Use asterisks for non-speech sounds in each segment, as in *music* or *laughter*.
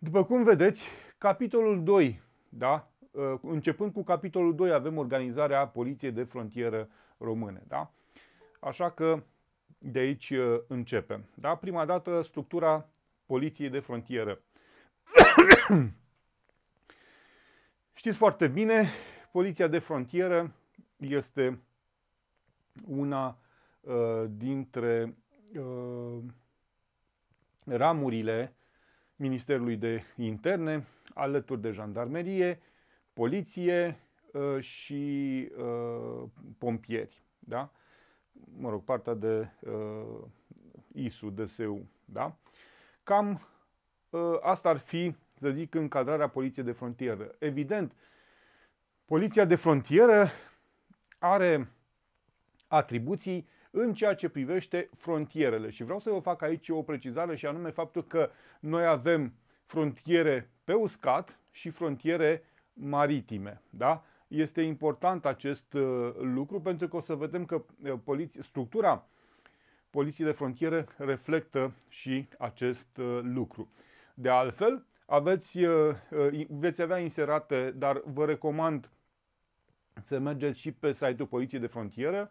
După cum vedeți, capitolul 2, da? Ă, începând cu capitolul 2 avem organizarea Poliției de Frontieră Române. Da? Așa că de aici ă, începem. Da? Prima dată structura Poliției de Frontieră. *coughs* Știți foarte bine, Poliția de Frontieră este una uh, dintre uh, ramurile Ministerului de Interne, alături de jandarmerie, poliție ă, și ă, pompieri. Da? Mă rog, partea de ă, ISU, DSU. Da? Cam asta ar fi, să zic, încadrarea poliției de frontieră. Evident, poliția de frontieră are atribuții în ceea ce privește frontierele. Și vreau să vă fac aici o precizare și anume faptul că noi avem frontiere pe uscat și frontiere maritime. Da? Este important acest uh, lucru pentru că o să vedem că uh, poliție, structura poliției de frontieră reflectă și acest uh, lucru. De altfel, aveți, veți avea inserate, dar vă recomand să mergeți și pe site-ul Poliției de Frontieră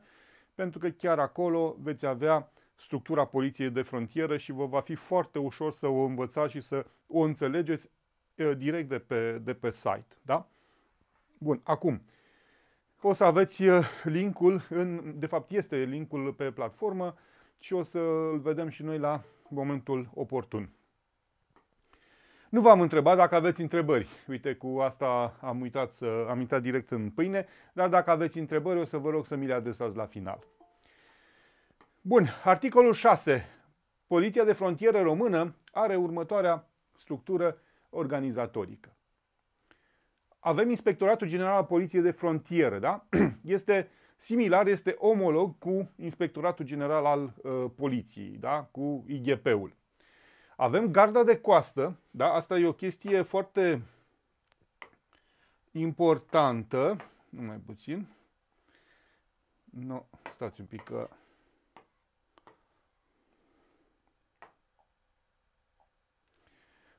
pentru că chiar acolo veți avea structura poliției de frontieră și vă va fi foarte ușor să o învățați și să o înțelegeți direct de pe, de pe site. Da? Bun, acum o să aveți linkul, în, de fapt este linkul pe platformă și o să l vedem și noi la momentul oportun. Nu v-am întrebat dacă aveți întrebări. Uite, cu asta am uitat, să, am intrat direct în pâine, dar dacă aveți întrebări, o să vă rog să mi le adresați la final. Bun, articolul 6. Poliția de frontieră română are următoarea structură organizatorică. Avem Inspectoratul General al Poliției de Frontieră, da? *clears throat* Este similar, este omolog cu Inspectoratul General al uh, Poliției, da? Cu IGP-ul. Avem garda de coastă, da? asta e o chestie foarte importantă, nu mai puțin. No, stați un pic că...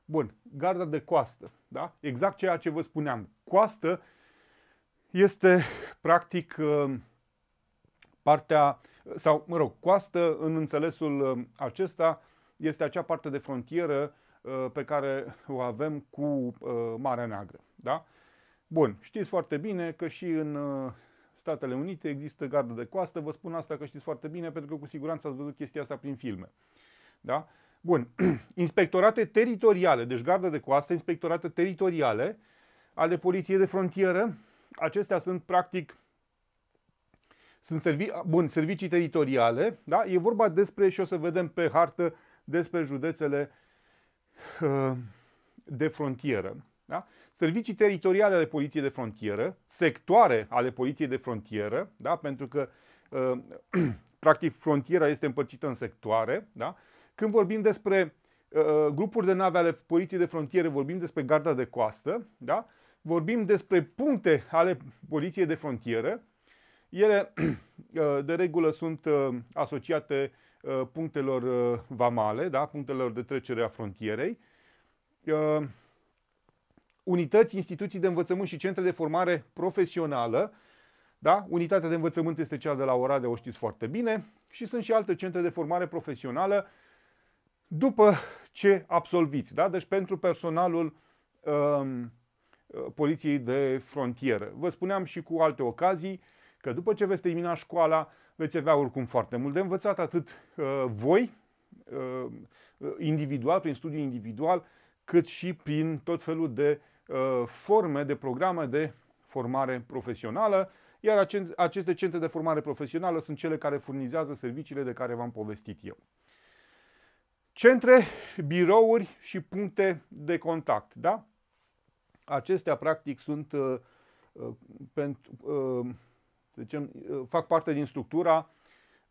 Bun, garda de coastă, da? Exact ceea ce vă spuneam. Coastă este practic ă, partea sau, mă rog, coastă în înțelesul ă, acesta este acea parte de frontieră uh, pe care o avem cu uh, Marea Neagră. Da? Bun, știți foarte bine că și în uh, Statele Unite există gardă de coastă, vă spun asta că știți foarte bine pentru că cu siguranță ați văzut chestia asta prin filme. Da? Bun, *clears throat* inspectorate teritoriale, deci gardă de coastă, inspectorate teritoriale ale poliției de frontieră, acestea sunt practic sunt servi- bun, servicii teritoriale, da? E vorba despre și o să vedem pe hartă despre județele uh, de frontieră. Da? Servicii teritoriale ale poliției de frontieră, sectoare ale poliției de frontieră, da? pentru că uh, *clears throat* practic frontiera este împărțită în sectoare. Da? Când vorbim despre uh, grupuri de nave ale poliției de frontieră, vorbim despre garda de coastă, da? vorbim despre puncte ale poliției de frontieră. Ele, *clears throat* de regulă, sunt asociate Uh, punctelor uh, vamale, da? punctelor de trecere a frontierei, uh, unități, instituții de învățământ și centre de formare profesională. Da? Unitatea de învățământ este cea de la Oradea, o știți foarte bine, și sunt și alte centre de formare profesională după ce absolviți. Da? Deci pentru personalul um, poliției de frontieră. Vă spuneam și cu alte ocazii că după ce veți termina școala, veți avea oricum foarte mult de învățat, atât uh, voi, uh, uh, individual, prin studiu individual, cât și prin tot felul de uh, forme, de programe de formare profesională, iar aceste centre de formare profesională sunt cele care furnizează serviciile de care v-am povestit eu. Centre, birouri și puncte de contact, da? Acestea, practic, sunt uh, uh pentru, uh, zicem, deci, ă, fac parte din structura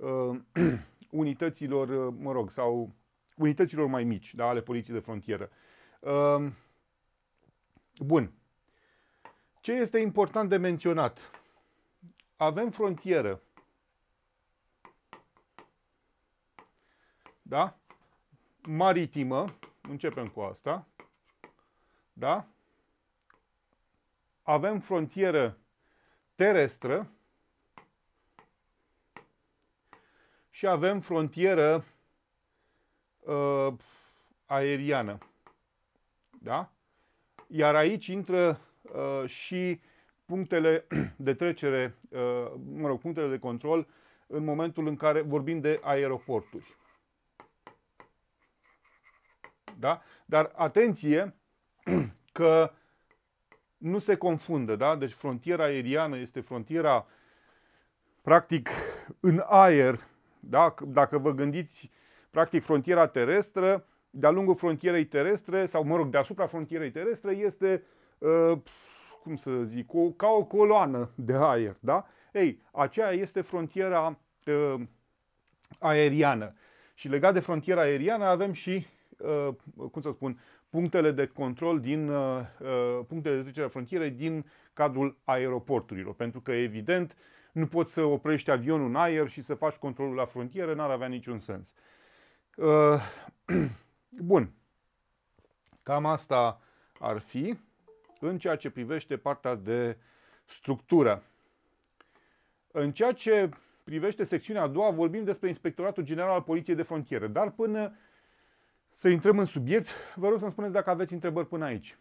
ă, *clears throat* unităților, ă, mă rog, sau unităților mai mici, da, ale poliției de frontieră. Bun. Ce este important de menționat? Avem frontieră. Da? Maritimă. Începem cu asta. Da? Avem frontieră terestră. și avem frontieră uh, aeriană. Da? Iar aici intră uh, și punctele *clears throat* de trecere, uh, mă rog, punctele de control în momentul în care vorbim de aeroporturi. Da? Dar atenție *clears throat* că nu se confundă, da? Deci frontiera aeriană este frontiera practic în aer da? Dacă vă gândiți, practic, frontiera terestră, de-a lungul frontierei terestre, sau, mă rog, deasupra frontierei terestre, este, uh, cum să zic, o, ca o coloană de aer. Da? Ei, aceea este frontiera uh, aeriană. Și legat de frontiera aeriană avem și, uh, cum să spun, punctele de control din punctele de trecere a frontierei din cadrul aeroporturilor, pentru că evident nu poți să oprești avionul în aer și să faci controlul la frontieră, n-ar avea niciun sens. Uh, *clears throat* bun. Cam asta ar fi în ceea ce privește partea de structură. În ceea ce privește secțiunea a doua, vorbim despre Inspectoratul General al Poliției de Frontieră. Dar până să intrăm în subiect, vă rog să-mi spuneți dacă aveți întrebări până aici.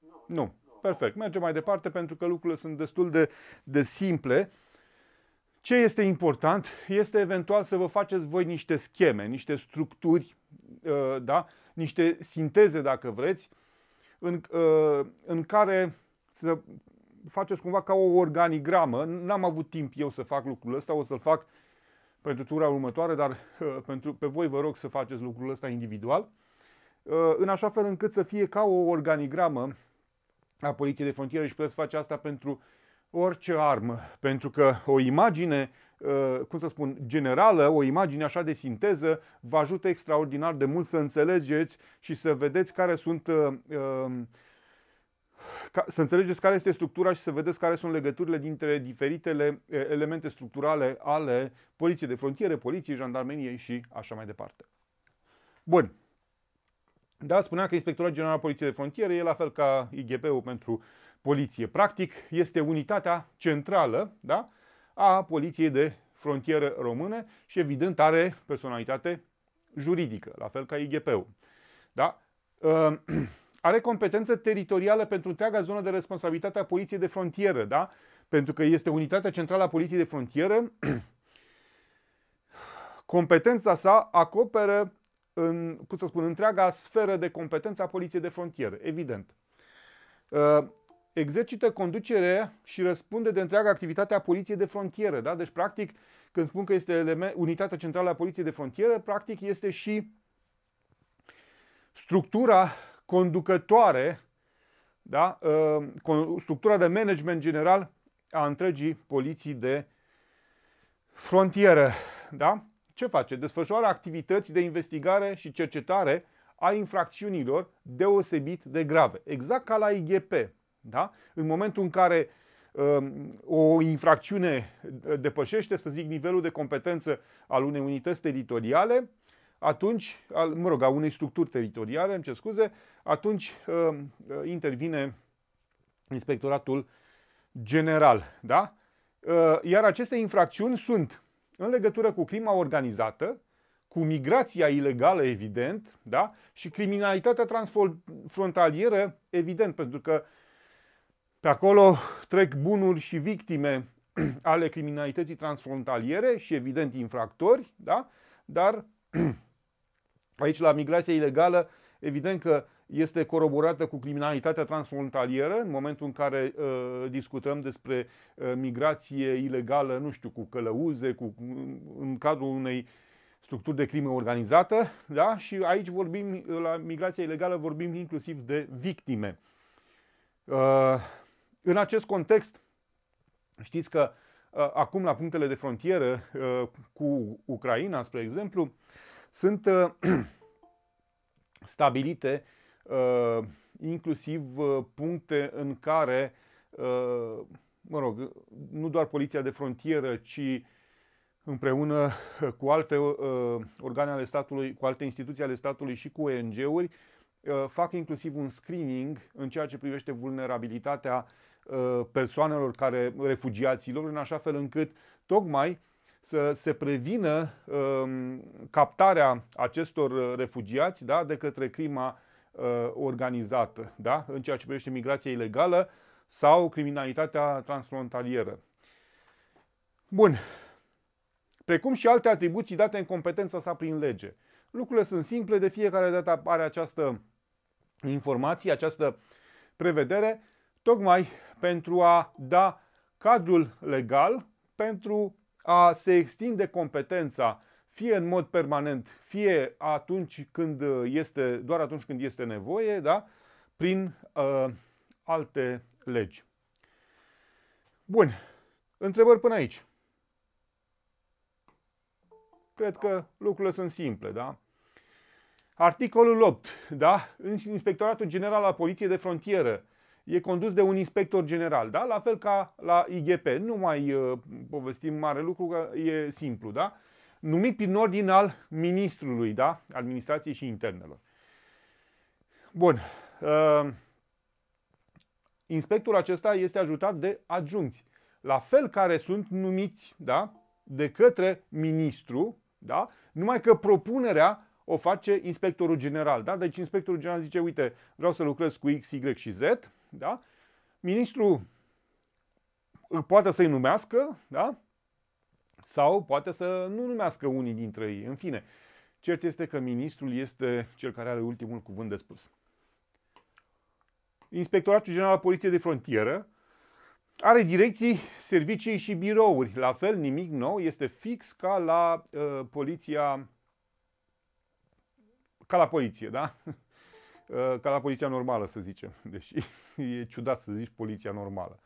Nu. nu. Perfect, mergem mai departe pentru că lucrurile sunt destul de, de simple. Ce este important este eventual să vă faceți voi niște scheme, niște structuri, uh, da? niște sinteze dacă vreți, în, uh, în care să faceți cumva ca o organigramă. N-am avut timp eu să fac lucrul ăsta, o să-l fac pentru tura următoare, dar uh, pentru, pe voi vă rog să faceți lucrul ăsta individual, în așa fel încât să fie ca o organigramă a Poliției de Frontieră și puteți face asta pentru orice armă, pentru că o imagine, uh, cum să spun, generală, o imagine așa de sinteză, vă ajută extraordinar de mult să înțelegeți și să vedeți care sunt uh, um, să înțelegeți care este structura și să vedeți care sunt legăturile dintre diferitele uh, elemente structurale ale poliției de frontiere, poliției, jandarmeniei și așa mai departe. Bun. Da, spunea că Inspectoratul General al Poliției de Frontiere e la fel ca IGP-ul pentru poliție. Practic, este unitatea centrală da, a Poliției de Frontieră Române și, evident, are personalitate juridică, la fel ca IGP-ul. Da? Uh, *clears throat* are competență teritorială pentru întreaga zonă de responsabilitate a Poliției de Frontieră, da? pentru că este unitatea centrală a Poliției de Frontieră. *clears throat* competența sa acoperă în, cum să spun, întreaga sferă de competență a poliției de frontieră, evident. Uh, exercită conducere și răspunde de întreaga activitate a poliției de frontieră. Da? Deci, practic, când spun că este element, unitatea centrală a poliției de frontieră, practic este și structura conducătoare, da? Uh, structura de management general a întregii poliții de frontieră. Da? ce face? Desfășoară activități de investigare și cercetare a infracțiunilor deosebit de grave, exact ca la IGP. Da? În momentul în care um, o infracțiune uh, depășește, să zic, nivelul de competență al unei unități teritoriale, atunci, al, mă rog, a unei structuri teritoriale, îmi ce scuze, atunci um, uh, intervine inspectoratul general, da? Uh, iar aceste infracțiuni sunt în legătură cu crima organizată, cu migrația ilegală, evident, da? și criminalitatea transfrontalieră, evident, pentru că pe acolo trec bunuri și victime *clears throat* ale criminalității transfrontaliere și, evident, infractori, da? dar *clears throat* aici la migrația ilegală, evident că este coroborată cu criminalitatea transfrontalieră în momentul în care uh, discutăm despre uh, migrație ilegală, nu știu, cu călăuze, cu, uh, în cadrul unei structuri de crimă organizată, da? Și aici vorbim, la migrația ilegală vorbim inclusiv de victime. Uh, în acest context, știți că uh, acum la punctele de frontieră uh, cu Ucraina, spre exemplu, sunt uh, *clears throat* stabilite Uh, inclusiv uh, puncte în care, uh, mă rog, nu doar poliția de frontieră, ci împreună cu alte organe ale statului, cu alte instituții ale statului și cu ONG-uri, fac inclusiv un screening în ceea ce privește vulnerabilitatea persoanelor care, refugiaților, în așa fel încât tocmai să se prevină um, captarea acestor refugiați da, de către crima uh, organizată, da? în ceea ce privește migrația ilegală sau criminalitatea transfrontalieră. Bun. Precum și alte atribuții date în competența sa prin lege. Lucrurile sunt simple, de fiecare dată apare această informație, această prevedere, tocmai pentru a da cadrul legal, pentru a se extinde competența fie în mod permanent, fie atunci când uh, este, doar atunci când este nevoie, da? prin uh, alte legi. Bun. Întrebări până aici. Cred că lucrurile sunt simple, da? Articolul 8, da? Inspectoratul General al Poliției de Frontieră e condus de un inspector general, da? La fel ca la IGP. Nu mai uh, povestim mare lucru, că e simplu, da? numit prin ordin al ministrului, da? Administrației și internelor. Bun. Uh, inspectorul acesta este ajutat de adjunți, la fel care sunt numiți, da? De către ministru, da? Numai că propunerea o face inspectorul general, da? Deci inspectorul general zice, uite, vreau să lucrez cu X, Y și Z, da? Ministrul poate să-i numească, da? Sau poate să nu numească unii dintre ei. În fine, cert este că ministrul este cel care are ultimul cuvânt de spus. Inspectoratul General al Poliției de Frontieră are direcții, servicii și birouri. La fel, nimic nou, este fix ca la uh, poliția ca la poliție, da? *laughs* Uh, ca la poliția normală, să zicem. Deși *laughs* e ciudat să zici poliția normală.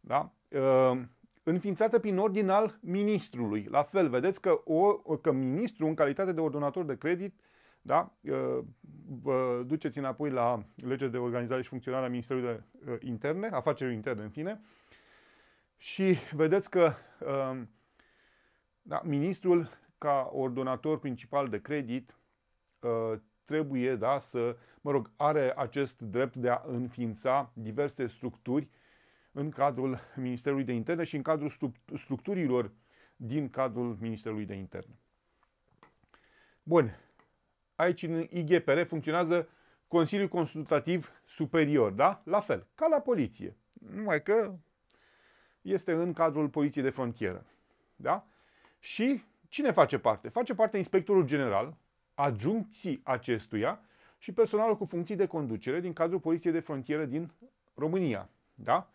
Da? Uh, înființată prin ordin al ministrului. La fel, vedeți că, o, că ministrul, în calitate de ordonator de credit, da, ă, vă duceți înapoi la legea de organizare și funcționare a Ministerului de ă, Interne, afaceri interne, în fine, și vedeți că ă, da, ministrul, ca ordonator principal de credit, trebuie da, să, mă rog, are acest drept de a înființa diverse structuri în cadrul Ministerului de Interne și în cadrul structurilor din cadrul Ministerului de Interne. Bun. Aici în IGPR funcționează Consiliul Consultativ Superior, da? La fel, ca la poliție. Numai că este în cadrul Poliției de Frontieră. Da? Și cine face parte? Face parte inspectorul general, adjuncții acestuia și personalul cu funcții de conducere din cadrul Poliției de Frontieră din România. Da?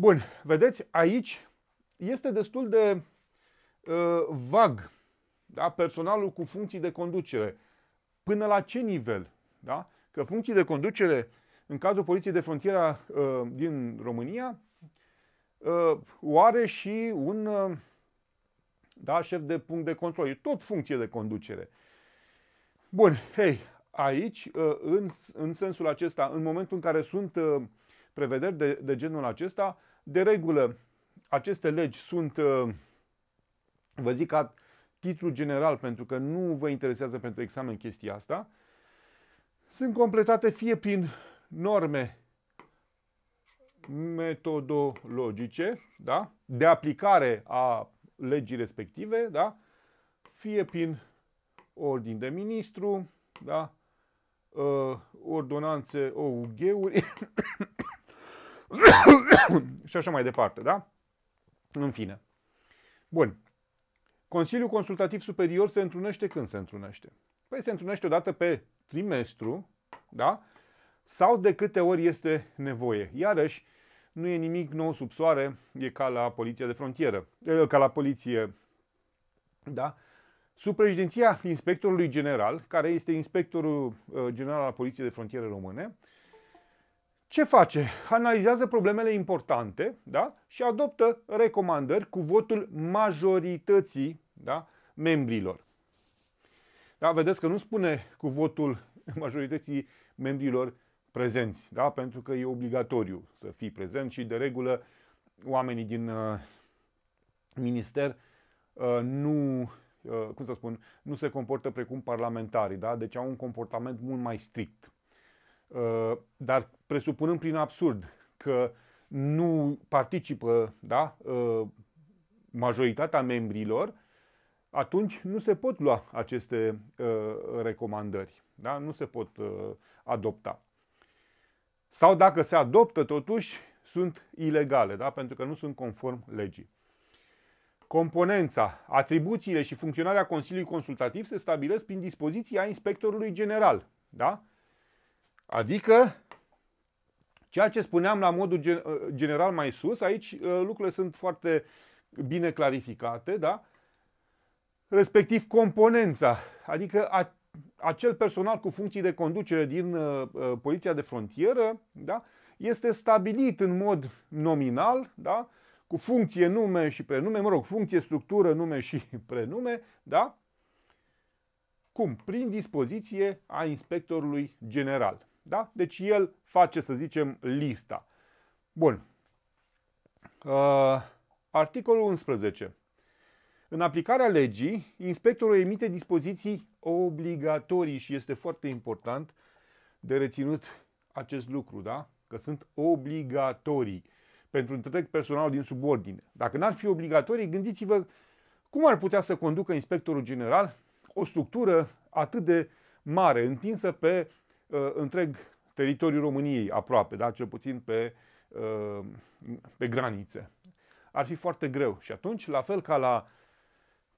Bun, vedeți, aici este destul de uh, vag da? personalul cu funcții de conducere. Până la ce nivel? Da? Că funcții de conducere, în cazul Poliției de Frontieră uh, din România, uh, ă, oare și un uh, da, șef de punct de control. E tot funcție de conducere. Bun, hei, aici, uh, în, în sensul acesta, în momentul în care sunt uh, prevederi de, de genul acesta, de regulă, aceste legi sunt, uh, vă zic, ca titlu general, pentru că nu vă interesează pentru examen chestia asta, sunt completate fie prin norme metodologice da? de aplicare a legii respective, da? fie prin ordin de ministru, da? Uh, ordonanțe OUG-uri *coughs* și așa mai departe, da? În fine. Bun. Consiliul Consultativ Superior se întrunește când se întrunește? Păi se întrunește odată pe trimestru, da? Sau de câte ori este nevoie. Iarăși, nu e nimic nou sub soare, e ca la poliția de frontieră, e, ca la poliție, da? Sub președinția inspectorului general, care este inspectorul uh, general al Poliției de Frontieră Române, ce face? Analizează problemele importante da? și adoptă recomandări cu votul majorității da? membrilor. Da? Vedeți că nu spune cu votul *laughs* majorității membrilor prezenți, da? pentru că e obligatoriu să fii prezent și de regulă oamenii din uh, minister uh, nu, uh, cum să spun, nu se comportă precum parlamentarii, da? deci au un comportament mult mai strict. Uh, dar presupunând prin absurd că nu participă da, uh, majoritatea membrilor, atunci nu se pot lua aceste uh, recomandări, da? nu se pot adopta. Sau dacă se adoptă, totuși, sunt ilegale, da? pentru că nu sunt conform legii. Componența, atribuțiile și funcționarea Consiliului Consultativ se stabilesc prin dispoziția inspectorului general. Da? Adică, ceea ce spuneam la modul uh, general mai sus, aici uh, lucrurile sunt foarte bine clarificate, da? respectiv componența, adică a, acel personal cu funcții de conducere din uh, uh, poliția de frontieră, da? este stabilit în mod nominal, da? cu funcție, nume și prenume, mă rog, funcție, structură, nume și *laughs* prenume, da? Cum? Prin dispoziție a inspectorului general. Da? Deci el face, să zicem, lista. Bun. Uh, articolul 11. În aplicarea legii, inspectorul emite dispoziții obligatorii și este foarte important de reținut acest lucru, da? Că sunt obligatorii pentru întreg personal din subordine. Dacă n-ar fi obligatorii, gândiți-vă cum ar putea să conducă inspectorul general o structură atât de mare, întinsă pe Uh, întreg teritoriul României aproape, da? cel puțin pe, uh, pe granițe. Ar fi foarte greu. Și atunci, la fel ca la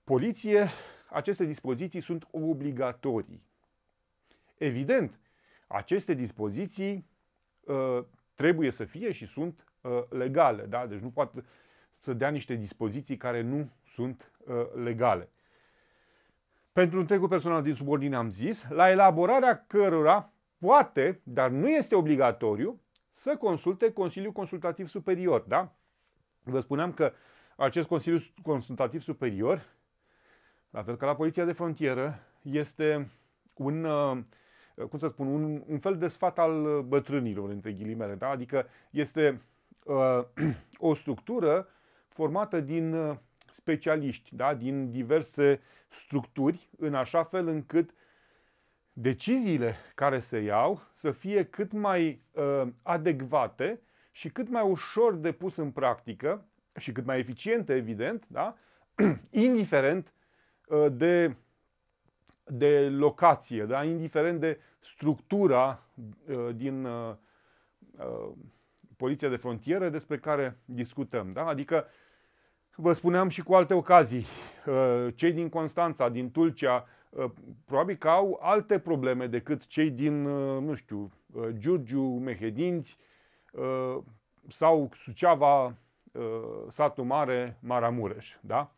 poliție, aceste dispoziții sunt obligatorii. Evident, aceste dispoziții uh, trebuie să fie și sunt legale, da? deci nu poate să dea niște dispoziții care nu sunt legale. Pentru întregul personal din subordine am zis, la elaborarea cărora poate, dar nu este obligatoriu, să consulte Consiliul Consultativ Superior. Da? Vă spuneam că acest Consiliu Consultativ Superior, la fel ca la Poliția de Frontieră, este un, uh, cum să spun, un, un fel de sfat al uh, bătrânilor, între ghilimele. Da? Adică este uh, *clears throat* o structură formată din uh, specialiști, da? din diverse structuri, în așa fel încât deciziile care se iau să fie cât mai uh, adecvate și cât mai ușor de pus în practică și cât mai eficiente, evident, da? *clears throat* indiferent uh, de, de locație, da? indiferent de structura uh, din uh, poliția de frontieră despre care discutăm. Da? Adică, vă spuneam și cu alte ocazii, cei din Constanța, din Tulcea, Uh, probabil că au alte probleme decât cei din, uh, nu știu, uh, Giurgiu, Mehedinți sau Suceava, Satul Mare, Maramureș, da?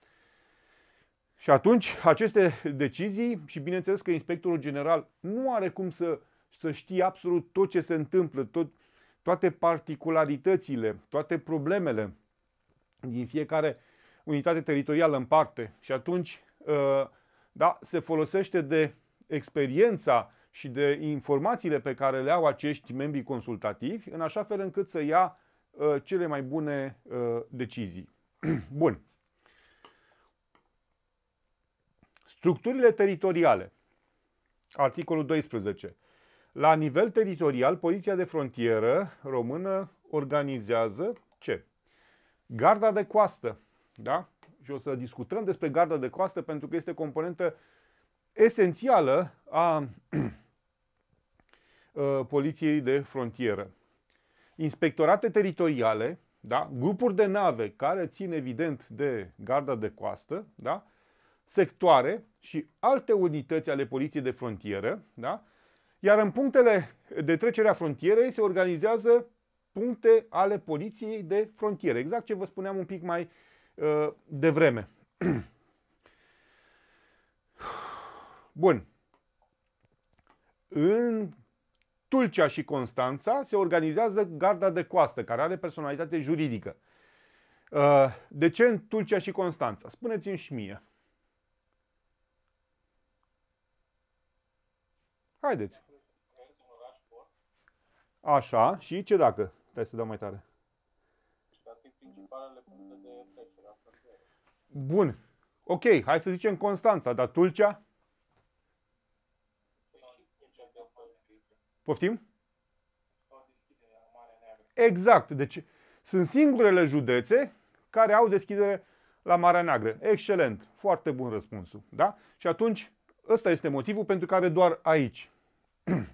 Și atunci, aceste decizii, și bineînțeles că inspectorul general nu are cum să, să știe absolut tot ce se întâmplă, tot, toate particularitățile, toate problemele din fiecare unitate teritorială în parte. Și atunci, da, se folosește de experiența și de informațiile pe care le au acești membri consultativi, în așa fel încât să ia uh, cele mai bune uh, decizii. *clears throat* Bun. Structurile teritoriale. Articolul 12. La nivel teritorial, Poliția de Frontieră Română organizează ce? Garda de coastă, da? și o să discutăm despre garda de coastă pentru că este componentă esențială a *clears throat* uh, poliției de frontieră. Inspectorate teritoriale, da? grupuri de nave care țin evident de garda de coastă, da? sectoare și alte unități ale poliției de frontieră, da? iar în punctele de trecere a frontierei se organizează puncte ale poliției de frontieră, exact ce vă spuneam un pic mai uh, Ă, de vreme. Bun. În Tulcea și Constanța se organizează garda de coastă, care are personalitate juridică. Ă, de ce în Tulcea și Constanța? Spuneți-mi și mie. Haideți. Așa, și ce dacă? Stai să dau mai tare. principalele puncte de Bun. Ok, hai să zicem Constanța, dar Tulcea? Poftim? Exact. Deci sunt singurele județe care au deschidere la Marea Neagră. Excelent. Foarte bun răspunsul. Da? Și atunci, ăsta este motivul pentru care doar aici. *clears throat*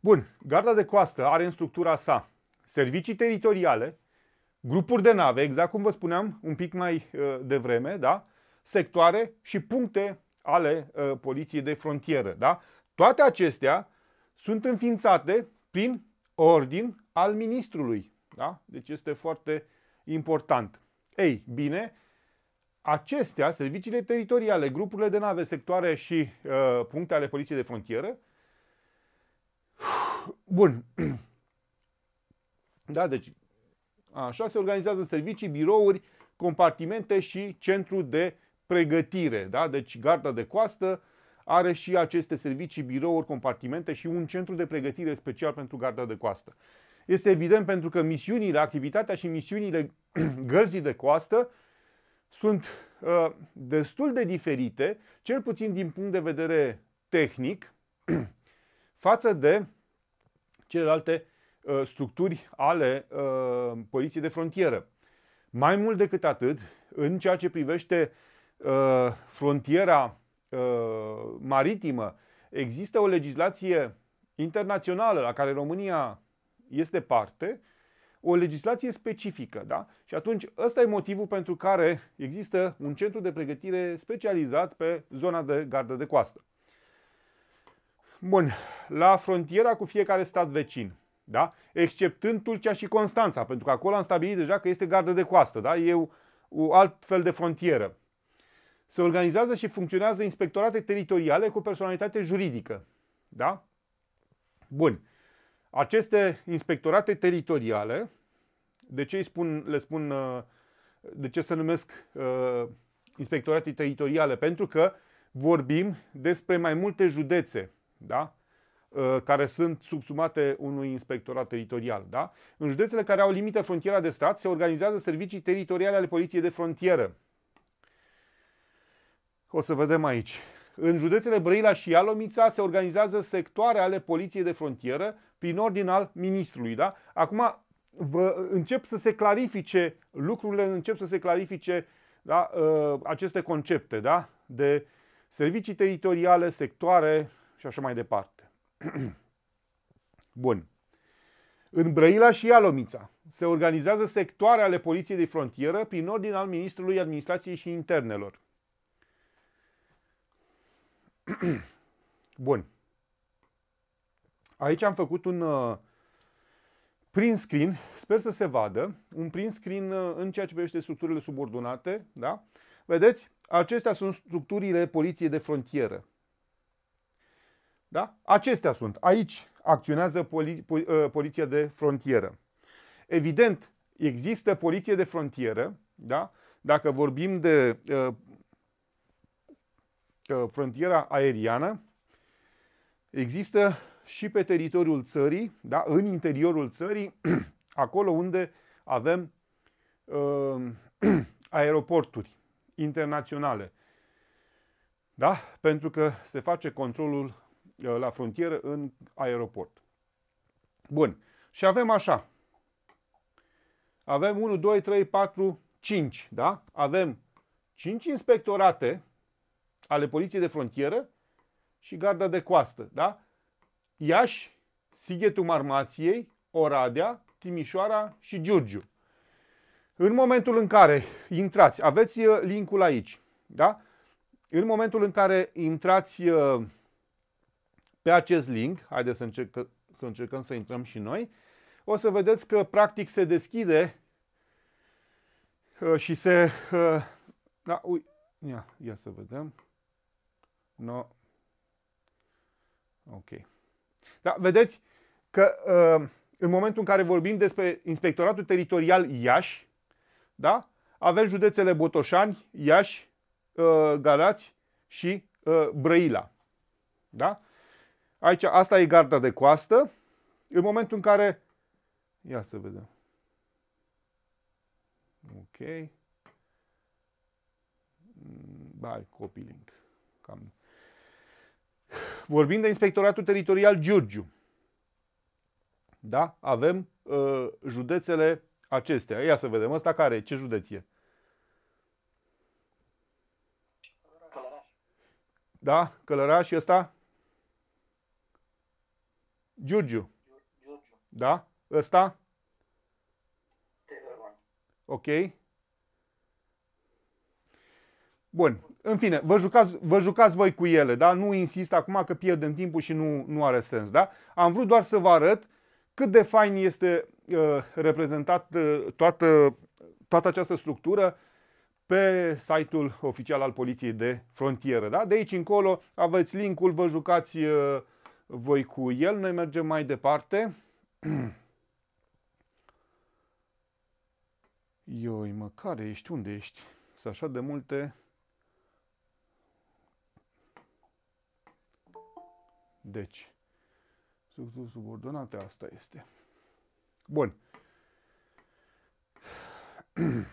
Bun. Garda de coastă are în structura sa servicii teritoriale, grupuri de nave, exact cum vă spuneam un pic mai uh, devreme, da? sectoare și puncte ale uh, poliției de frontieră. Da? Toate acestea sunt înființate prin ordin al ministrului. Da? Deci este foarte important. Ei, bine, acestea, serviciile teritoriale, grupurile de nave, sectoare și uh, puncte ale poliției de frontieră, *sniffs* Bun. *clears throat* Da, deci Așa se organizează servicii, birouri, compartimente și centru de pregătire. Da? Deci garda de coastă are și aceste servicii, birouri, compartimente și un centru de pregătire special pentru garda de coastă. Este evident pentru că misiunile, activitatea și misiunile *clears throat* gărzii de coastă sunt uh, destul de diferite, cel puțin din punct de vedere tehnic, *clears throat* față de celelalte Uh, structuri ale uh, poliției de frontieră. Mai mult decât atât, în ceea ce privește uh, frontiera maritimă, există o legislație internațională la care România este parte, o legislație specifică. Da? Și atunci ăsta e motivul pentru care există un centru de pregătire specializat pe zona de gardă de coastă. Bun, la frontiera cu fiecare stat vecin da? exceptând Tulcea și Constanța, pentru că acolo am stabilit deja că este gardă de coastă, da? e un alt fel de frontieră. Se organizează și funcționează inspectorate teritoriale cu personalitate juridică. Da? Bun. Aceste inspectorate teritoriale, de ce, îi spun, le spun, uh, de ce se numesc uh, inspectorate teritoriale? Pentru că vorbim despre mai multe județe. Da? Uh, care sunt subsumate unui inspectorat teritorial. Da? În județele care au limită frontiera de stat se organizează servicii teritoriale ale poliției de frontieră. O să vedem aici. În județele Brăila și Ialomița se organizează sectoare ale poliției de frontieră prin ordin al ministrului. Da? Acum vă, încep să se clarifice lucrurile, încep să se clarifice da, uh, aceste concepte da? de servicii teritoriale, sectoare și așa mai departe. Bun. În Brăila și Ialomița se organizează sectoare ale Poliției de Frontieră prin ordin al Ministrului Administrației și Internelor. *clears throat* Bun. Aici am făcut un uh, print screen, sper să se vadă, un print screen uh, în ceea ce privește structurile subordonate. Da? Vedeți? Acestea sunt structurile Poliției de Frontieră. Da? Acestea sunt. Aici acționează poli- ă, poliția de frontieră. Evident, există poliție de frontieră, da? dacă vorbim de uh, frontiera aeriană, există și pe teritoriul țării, da? în interiorul țării, *clears throat* acolo unde avem uh, *clears throat* aeroporturi internaționale. Da? Pentru că se face controlul Uh, la frontieră în aeroport. Bun. Și avem așa. Avem 1, 2, 3, 4, 5, da? Avem 5 inspectorate ale poliției de frontieră și garda de coastă, da? Iași, Sighetul Marmației, Oradea, Timișoara și Giurgiu. În momentul în care intrați, aveți uh, linkul aici, da? În momentul în care intrați uh, pe acest link, haideți să, încercă, să încercăm să intrăm și noi, o să vedeți că practic se deschide uh, și se... Uh, da, ui, ia, ia să vedem. No. Ok. Da, vedeți că uh, în momentul în care vorbim despre Inspectoratul Teritorial Iași, da, avem județele Botoșani, Iași, Galați și Brăila. Da? Aici, asta e garda de coastă. În momentul în care... Ia să vedem. Ok. Bai, mm, copy link. Cam. Vorbim de Inspectoratul Teritorial Giurgiu. Da? Avem uh, județele acestea. Ia să vedem. Asta care? Ce județ e? Da? Călăraș și ăsta? Giurgiu. Giurgiu. Da? Ăsta? Ok. Bun. În fine, vă jucați, vă jucați voi cu ele, da? Nu insist acum că pierdem timpul și nu, nu are sens, da? Am vrut doar să vă arăt cât de fain este uh, reprezentat uh, toată, toată această structură pe site-ul oficial al Poliției de Frontieră. Da? De aici încolo aveți linkul, vă jucați uh, voi cu el. Noi mergem mai departe. *clears throat* Ioi, mă, care ești? Unde ești? Sunt așa de multe... Deci, subordonate, asta este. Bun. *clears throat*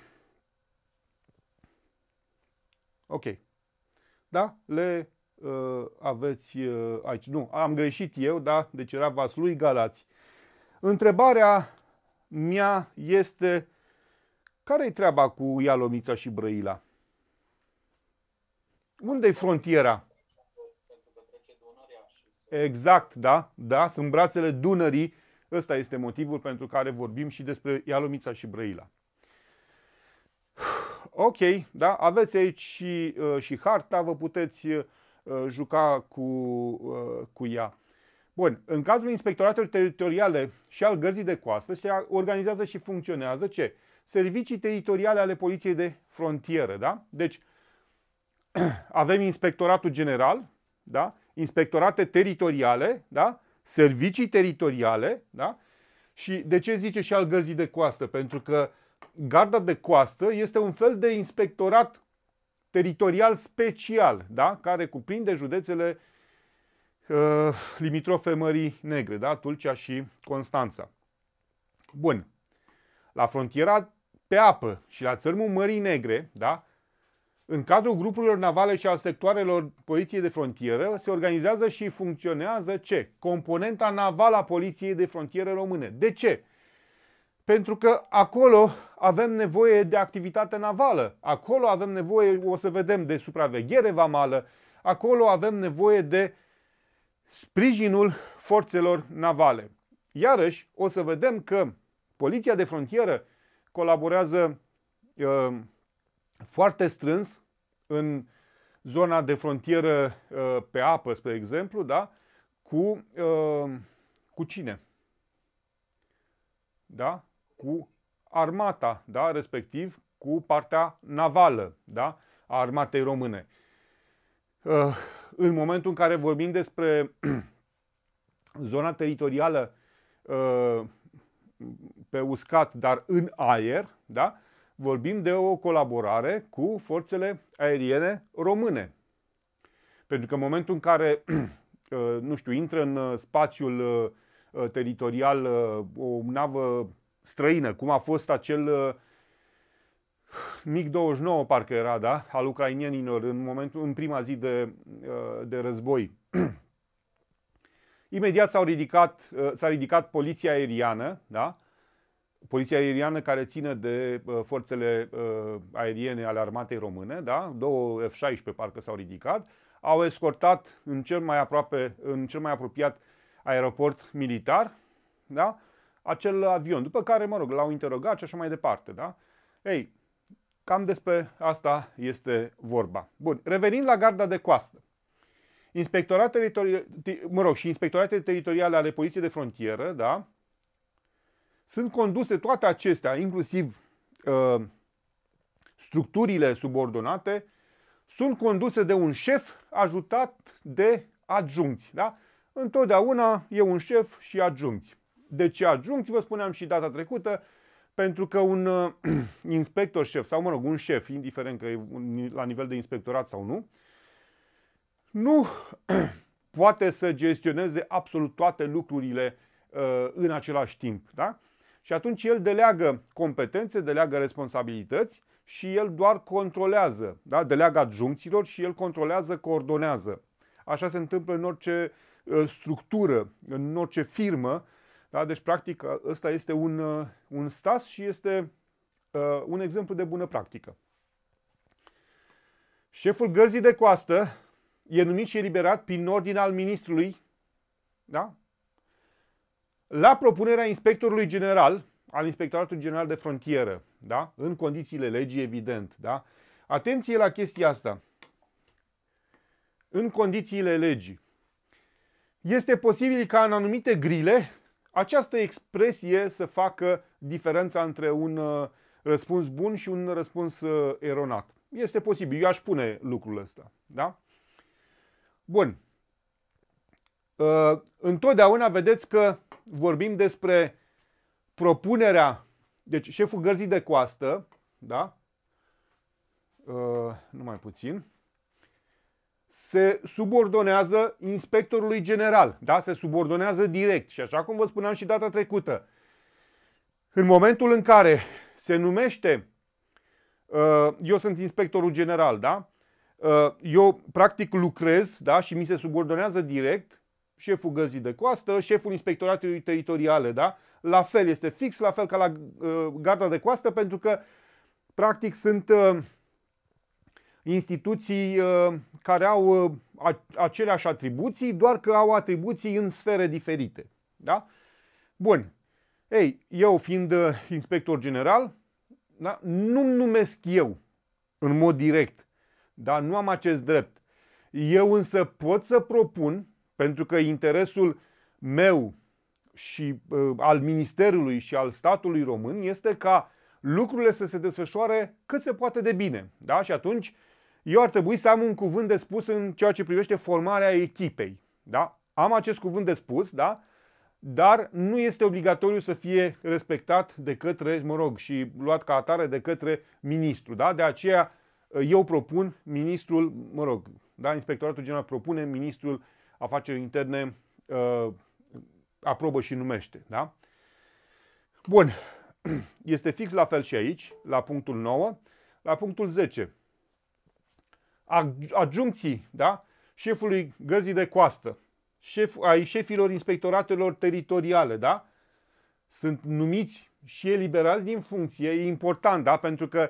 ok. Da? Le Uh, aveți uh, aici. Nu, am greșit eu, da? Deci era Vaslui Galați. Întrebarea mea este care e treaba cu Ialomița și Brăila? Unde-i frontiera? Exact, da, da, sunt brațele Dunării. Ăsta este motivul pentru care vorbim și despre Ialomița și Brăila. Ok, da, aveți aici și, uh, și harta, vă puteți Uh, juca cu, uh, cu ea. Bun, în cadrul inspectoratelor teritoriale și al gărzii de coastă se organizează și funcționează ce? Servicii teritoriale ale Poliției de Frontieră, da? Deci *clears throat* avem inspectoratul general, da? Inspectorate teritoriale, da? Servicii teritoriale, da? Și de ce zice și al gărzii de coastă? Pentru că garda de coastă este un fel de inspectorat teritorial special, da? care cuprinde județele uh, limitrofe Mării Negre, da? Tulcea și Constanța. Bun. La frontiera pe apă și la țărmul Mării Negre, da? În cadrul grupurilor navale și al sectoarelor poliției de frontieră se organizează și funcționează ce? Componenta navală a poliției de frontieră române. De ce? pentru că acolo avem nevoie de activitate navală, acolo avem nevoie, o să vedem, de supraveghere vamală, acolo avem nevoie de sprijinul forțelor navale. Iarăși, o să vedem că Poliția de frontieră colaborează uh, foarte strâns în zona de frontieră uh, pe apă, spre exemplu, da? cu, uh, cu cine? Da? cu armata, da? respectiv cu partea navală da? a armatei române. Uh, în momentul în care vorbim despre *clears throat* zona teritorială uh, pe uscat, dar în aer, da? vorbim de o colaborare cu forțele aeriene române. Pentru că în momentul în care, *clears throat* uh, nu știu, intră în spațiul teritorial o navă străină, cum a fost acel uh, MiG-29, parcă era, da, al ucrainienilor în, momentul, în prima zi de, uh, de război. *clears throat* Imediat s-au ridicat, uh, s-a ridicat poliția aeriană, da? Poliția aeriană care ține de forțele aeriene ale armatei române, da? Două F-16 parcă s-au ridicat, au escortat în cel mai aproape, în cel mai apropiat aeroport militar, da? acel avion. După care, mă rog, l-au interogat și așa mai departe, da? Ei, cam despre asta este vorba. Bun, revenind la garda de coastă. Inspectorat teritori- mă rog, și inspectoratele teritoriale ale Poliției de Frontieră, da? Sunt conduse toate acestea, inclusiv uh, structurile subordonate, sunt conduse de un șef ajutat de adjuncți. Da? Întotdeauna e un șef și adjunți. De ce adjuncți? Vă spuneam și data trecută, pentru că un uh, *clears throat* inspector șef sau, mă rog, un șef, indiferent că e la nivel de inspectorat sau nu, nu *clears throat* poate să gestioneze absolut toate lucrurile uh, în același timp. Da? Și atunci el deleagă competențe, deleagă responsabilități și el doar controlează, da? deleagă adjuncților și el controlează, coordonează. Așa se întâmplă în orice uh, structură, în orice firmă, da? Deci, practic, ă, ăsta este un, ă, un stas și este uh, un exemplu de bună practică. Șeful gărzii de coastă e numit și eliberat prin ordin al ministrului, da? la propunerea inspectorului general, al Inspectoratului General de Frontieră, da? în condițiile legii, evident. Da? Atenție la chestia asta. În condițiile legii. Este posibil ca în anumite grile această expresie să facă diferența între un uh, răspuns bun și un răspuns uh, eronat. Este posibil, eu aș pune lucrul ăsta. Da? Bun. Uh, întotdeauna vedeți că vorbim despre propunerea, deci șeful gărzii de coastă, da? Uh, numai puțin se subordonează inspectorului general, da? se subordonează direct. Și așa cum vă spuneam și data trecută, în momentul în care se numește, uh, eu sunt inspectorul general, da? Uh, eu practic lucrez da? și mi se subordonează direct șeful găzii de coastă, șeful inspectoratului teritoriale, da? la fel este fix, la fel ca la uh, garda de coastă, pentru că practic sunt instituții uh, care au uh, aceleași atribuții, doar că au atribuții în sfere diferite. Da? Bun. Ei, eu fiind uh, inspector general, da, nu numesc eu în mod direct, dar nu am acest drept. Eu însă pot să propun, pentru că interesul meu și uh, al Ministerului și al statului român este ca lucrurile să se desfășoare cât se poate de bine. Da? Și atunci eu ar trebui să am un cuvânt de spus în ceea ce privește formarea echipei. Da? Am acest cuvânt de spus, da? dar nu este obligatoriu să fie respectat de către, mă rog, și luat ca atare de către ministru. Da? De aceea eh, eu propun ministrul, mă rog, da, Inspectoratul General propune ministrul afaceri interne uh, aprobă și numește. Da? Bun. *clears throat* Este fix la fel și aici, la punctul 9. La punctul 10 adjuncții da? șefului gărzii de coastă, șef, ai șefilor inspectoratelor teritoriale, da? sunt numiți și eliberați din funcție. E important, da? pentru că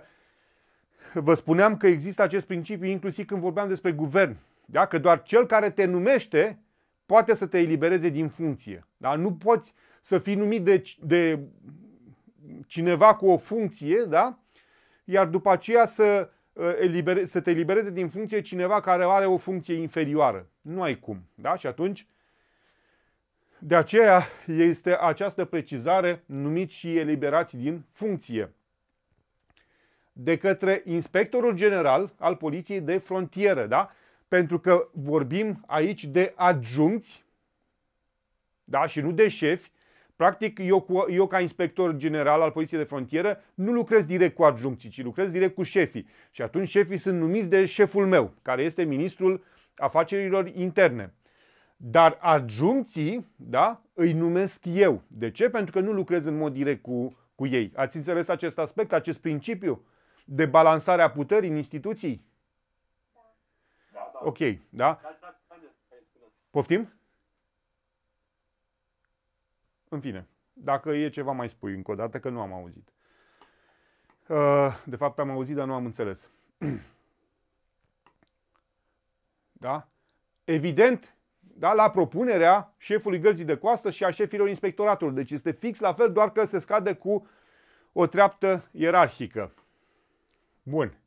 vă spuneam că există acest principiu inclusiv când vorbeam despre guvern. Da? Că doar cel care te numește poate să te elibereze din funcție. Da? Nu poți să fii numit de, de cineva cu o funcție, da? iar după aceea să Uh, să te elibereze din funcție cineva care are o funcție inferioară. Nu ai cum. Da? Și atunci, de aceea este această precizare numit și eliberați din funcție de către inspectorul general al poliției de frontieră, da? Pentru că vorbim aici de adjuncți, da? Și nu de șefi, Practic, eu, cu, eu ca inspector general al Poliției de Frontieră nu lucrez direct cu adjuncții, ci lucrez direct cu șefii. Și atunci șefii sunt numiți de șeful meu, care este ministrul afacerilor interne. Dar adjuncții, da, îi numesc eu. De ce? Pentru că nu lucrez în mod direct cu, cu ei. Ați înțeles acest aspect, acest principiu de balansare a puterii în instituții? Da, da. Ok, da? da Poftim? În fine, dacă e ceva mai spui încă o dată, că nu am auzit. Uh, de fapt am auzit, dar nu am înțeles. *clears throat* Da? Evident, da, la propunerea șefului gărzii de coastă și a șefilor inspectoratului. Deci este fix la fel, doar că se scade cu o treaptă ierarhică. Bun.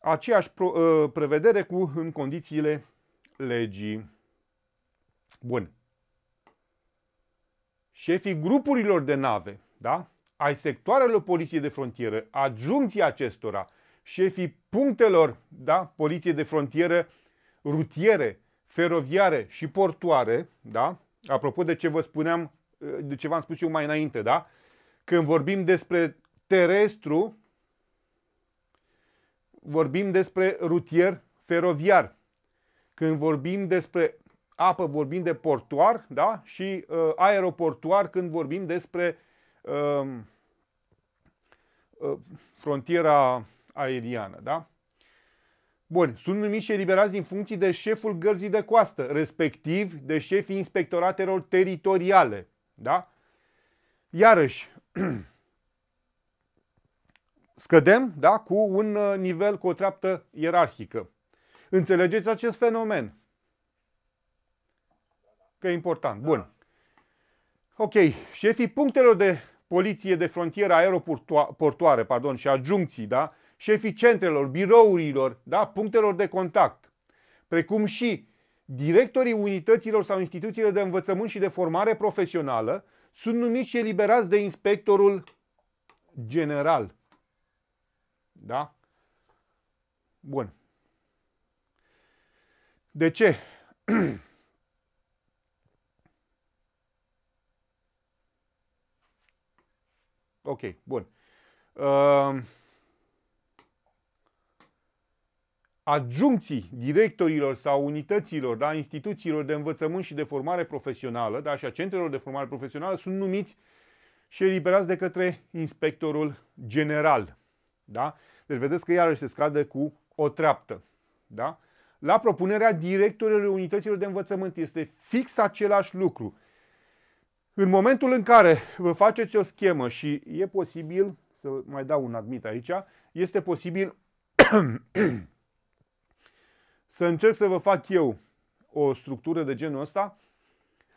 Aceeași uh, prevedere cu în condițiile legii. Bun. Șefii grupurilor de nave, da? ai sectoarelor poliției de frontieră, adjuncții acestora, șefii punctelor da? poliției de frontieră, rutiere, feroviare și portoare, da? apropo de ce vă spuneam, de ce v-am spus eu mai înainte, da? când vorbim despre terestru, vorbim despre rutier feroviar. Când vorbim despre apă, vorbim de portuar, da? Și uh, aeroportuar când vorbim despre uh, uh, frontiera aeriană, da? Bun, sunt numiți și eliberați din funcții de șeful gărzii de coastă, respectiv de șefii inspectoratelor teritoriale, da? Iarăși, *clears throat* scădem da? cu un uh, nivel, cu o treaptă ierarhică. Înțelegeți acest fenomen? Că e important. Bun. Ok. Șefii punctelor de poliție de frontieră aeroportoare pardon, și adjuncții, da? șefii centrelor, birourilor, da? punctelor de contact, precum și directorii unităților sau instituțiilor de învățământ și de formare profesională sunt numiți și eliberați de inspectorul general. Da? Bun. De ce? *clears throat* ok, bun. Uh, adjuncții directorilor sau unităților, da, instituțiilor de învățământ și de formare profesională, da, și a centrelor de formare profesională sunt numiți și eliberați de către inspectorul general. Da? Deci vedeți că iarăși se scade cu o treaptă. Da? la propunerea directorilor unităților de învățământ. Este fix același lucru. În momentul în care vă faceți o schemă și e posibil, să mai dau un admit aici, este posibil *coughs* să încerc să vă fac eu o structură de genul ăsta,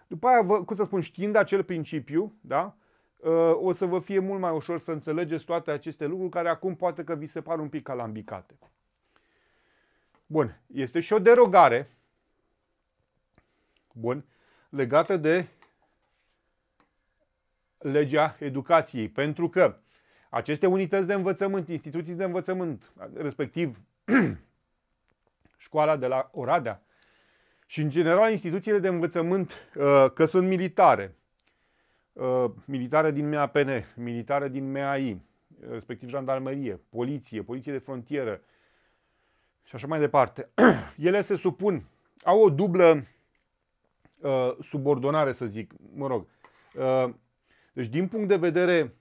după aia, vă, cum să spun, știind acel principiu, da? Uh, o să vă fie mult mai ușor să înțelegeți toate aceste lucruri care acum poate că vi se par un pic alambicate. Bun, este și o derogare bun, legată de legea educației, pentru că aceste unități de învățământ, instituții de învățământ, respectiv *clears throat* școala de la Oradea și în general instituțiile de învățământ uh, că sunt militare, uh, militare din MAPN, militare din MAI, respectiv jandarmerie, poliție, poliție de frontieră, și așa mai departe. *clears throat* Ele se supun, au o dublă uh, subordonare, să zic, mă rog. Uh, deci, din punct de vedere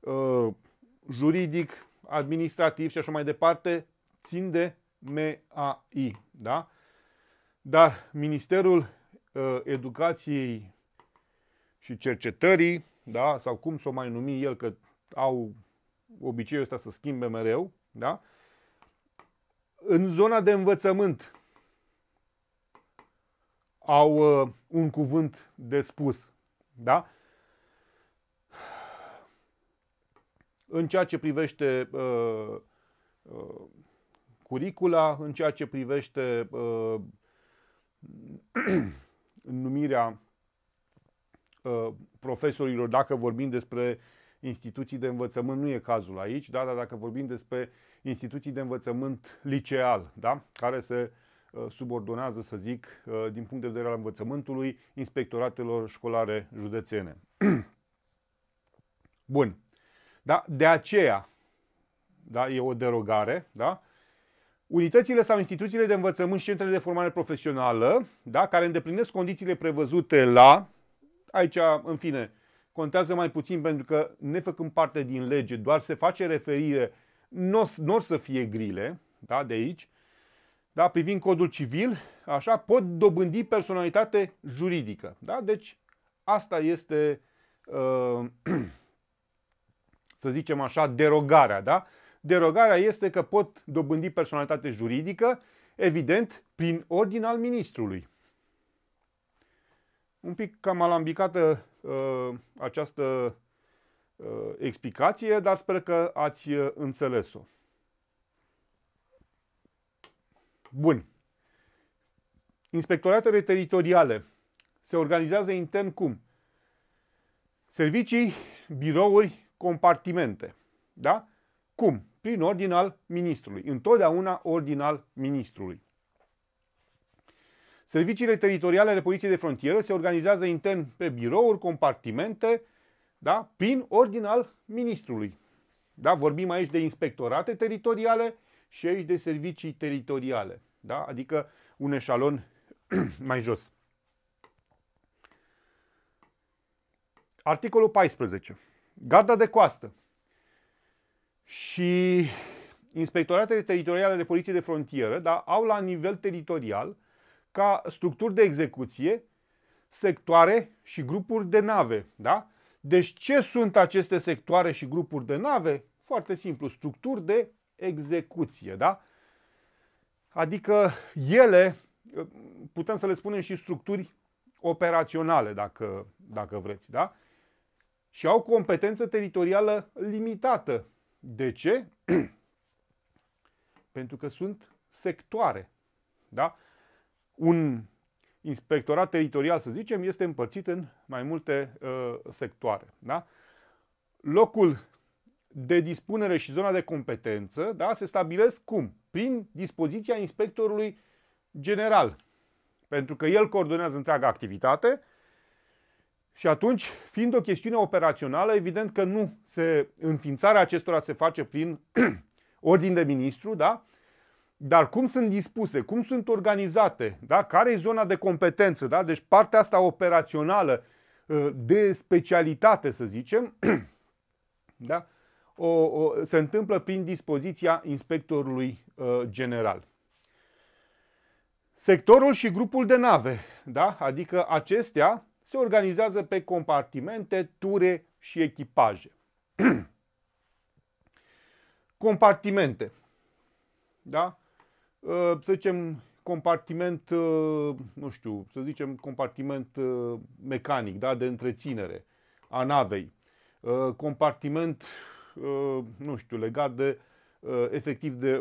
uh, juridic, administrativ și așa mai departe, țin de MAI, da? Dar Ministerul uh, Educației și Cercetării, da? Sau cum să o mai numi el, că au obiceiul ăsta să schimbe mereu, da? în zona de învățământ au uh, un cuvânt de spus, da? În ceea ce privește uh, uh, curicula, în ceea ce privește uh, *clears throat* numirea uh, profesorilor, dacă vorbim despre uh, instituții de învățământ, nu e cazul aici, da? dar dacă vorbim despre instituții de învățământ liceal, da? care se uh, subordonează, să zic, uh, din punct de vedere al învățământului, inspectoratelor școlare județene. *clears throat* Bun. Da? De aceea, da? e o derogare, da? Unitățile sau instituțiile de învățământ și centrele de formare profesională, da? care îndeplinesc condițiile prevăzute la, aici, în fine, contează mai puțin pentru că ne făcând parte din lege, doar se face referire, nu o să fie grile da, de aici, da, privind codul civil, așa, pot dobândi personalitate juridică. Da? Deci asta este, uh, *clears throat* să zicem așa, derogarea. Da? Derogarea este că pot dobândi personalitate juridică, evident, prin ordin al ministrului. Un pic cam alambicată Uh, această uh, explicație, dar sper că ați uh, înțeles-o. Bun. Inspectoratele teritoriale se organizează intern cum? Servicii, birouri, compartimente. Da? Cum? Prin ordin al ministrului. Întotdeauna ordin al ministrului. Serviciile teritoriale ale Poliției de Frontieră se organizează intern pe birouri, compartimente, da? prin ordin al ministrului. Da? Vorbim aici de inspectorate teritoriale și aici de servicii teritoriale, da? adică un eșalon *clears throat* mai jos. Articolul 14. Garda de coastă și inspectoratele teritoriale de poliție de frontieră da, au la nivel teritorial ca structuri de execuție, sectoare și grupuri de nave. Da? Deci ce sunt aceste sectoare și grupuri de nave? Foarte simplu, structuri de execuție. Da? Adică ele, putem să le spunem și structuri operaționale, dacă, dacă vreți. Da? Și au competență teritorială limitată. De ce? *clears throat* Pentru că sunt sectoare. Da? un inspectorat teritorial, să zicem, este împărțit în mai multe uh, sectoare. Da? Locul de dispunere și zona de competență da, se stabilesc cum? Prin dispoziția inspectorului general, pentru că el coordonează întreaga activitate și atunci, fiind o chestiune operațională, evident că nu se, înființarea acestora se face prin *clears throat* ordin de ministru, da? Dar cum sunt dispuse, cum sunt organizate, da? care e zona de competență, da? deci partea asta operațională ă, de specialitate, să zicem, *clears throat* da? o, o, se întâmplă prin dispoziția inspectorului uh, general. Sectorul și grupul de nave, da? adică acestea se organizează pe compartimente, ture și echipaje. *clears throat* compartimente. Da? Ă, să zicem, compartiment, ă, nu știu, să zicem, compartiment ă, mecanic, da, de întreținere a navei, compartiment, nu știu, legat de, efectiv, de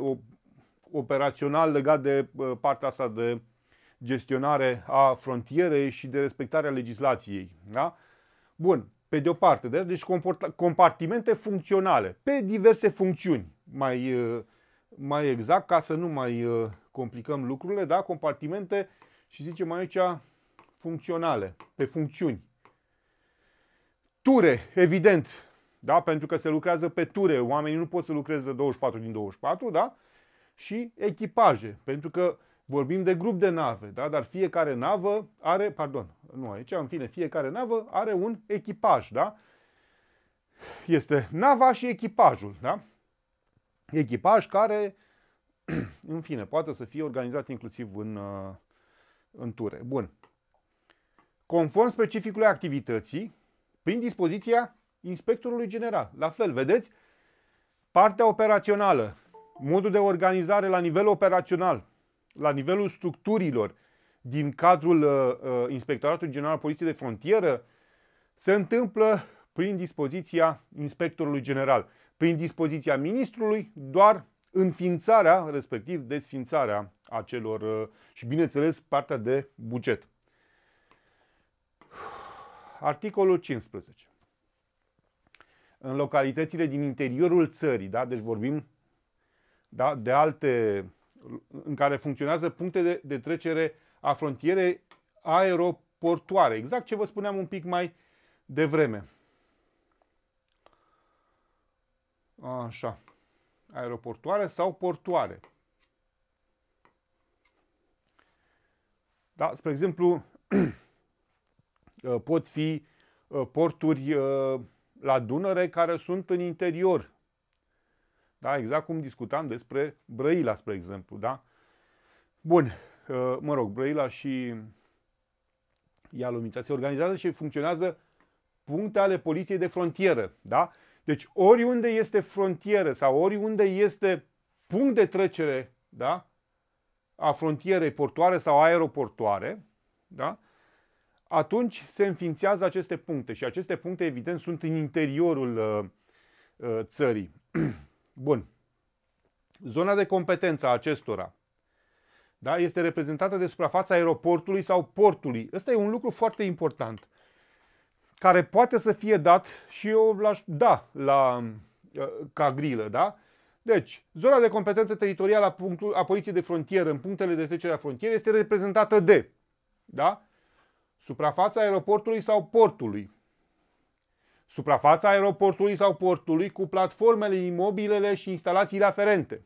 operațional, legat de partea asta de gestionare a frontierei și de respectarea legislației, da? Bun, pe de o parte, da? deci compartimente funcționale, pe diverse funcțiuni mai mai exact, ca să nu mai uh, complicăm lucrurile, da? compartimente și zicem aici funcționale, pe funcțiuni. Ture, evident, da? pentru că se lucrează pe ture, oamenii nu pot să lucreze 24 din 24, da? și echipaje, pentru că vorbim de grup de nave, da? dar fiecare navă are, pardon, nu aici, în fine, fiecare navă are un echipaj, da? Este nava și echipajul, da? echipaj care, *clears throat* în fine, poate să fie organizat inclusiv în, uh, în ture. Bun. Conform specificului activității, prin dispoziția inspectorului general. La fel, vedeți? Partea operațională, modul de organizare la nivel operațional, la nivelul structurilor din cadrul uh, uh Inspectoratului General al Poliției de Frontieră, se întâmplă prin dispoziția inspectorului general prin dispoziția ministrului, doar înființarea, respectiv desfințarea acelor uh, și, bineînțeles, partea de buget. Articolul 15. În localitățile din interiorul țării, da, deci vorbim da, de alte în care funcționează puncte de, de trecere a frontierei aeroportoare, exact ce vă spuneam un pic mai devreme. Așa. Aeroportoare sau portoare. Da? Spre exemplu, *clears throat* pot fi uh, porturi uh, la Dunăre care sunt în interior. Da? Exact cum discutam despre Brăila, spre exemplu. Da? Bun, uh, mă rog, Brăila și Ialomița se organizează și funcționează puncte ale poliției de frontieră. Da? Deci oriunde este frontieră sau oriunde este punct de trecere da, a frontierei portoare sau aeroportoare, da, atunci se înființează aceste puncte și aceste puncte, evident, sunt în interiorul uh, uh, țării. *clears throat* Bun. Zona de competență a acestora da, este reprezentată de suprafața aeroportului sau portului. Ăsta e un lucru foarte important care poate să fie dat și eu l-aș da la, uh, ca grilă, da? Deci, zona de competență teritorială a, punctul, a poliției de frontieră în punctele de trecere a frontierei este reprezentată de, da? Suprafața aeroportului sau portului. Suprafața aeroportului sau portului cu platformele, imobilele și instalațiile aferente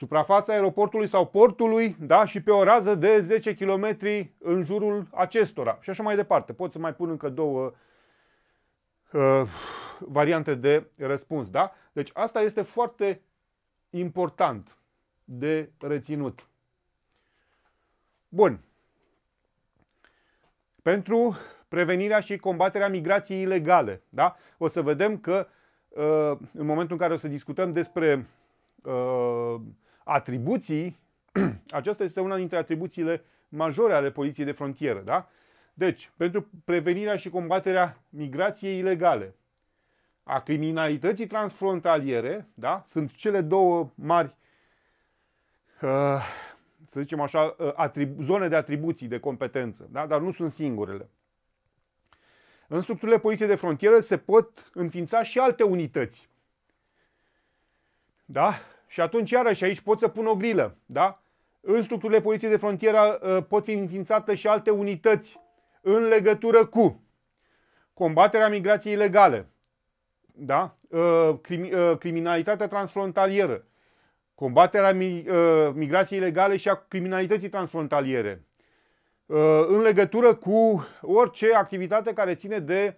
suprafața aeroportului sau portului da? și pe o rază de 10 km în jurul acestora. Și așa mai departe. Pot să mai pun încă două uh, variante de răspuns. Da? Deci asta este foarte important de reținut. Bun. Pentru prevenirea și combaterea migrației ilegale. Da? O să vedem că uh, în momentul în care o să discutăm despre uh, atribuții, *clears throat* aceasta este una dintre atribuțiile majore ale poliției de frontieră, da? Deci, pentru prevenirea și combaterea migrației ilegale, a criminalității transfrontaliere, da? Sunt cele două mari, uh, să zicem așa, uh, zone de atribuții, de competență, da? Dar nu sunt singurele. În structurile poliției de frontieră se pot înființa și alte unități. Da? Și atunci, iarăși, aici pot să pun o grilă. Da? În structurile poliției de frontieră uh, pot fi înființate și alte unități în legătură cu combaterea migrației ilegale, da? Uh, uh, criminalitatea transfrontalieră, combaterea migrației ilegale și a criminalității transfrontaliere, în legătură cu orice activitate care ține de,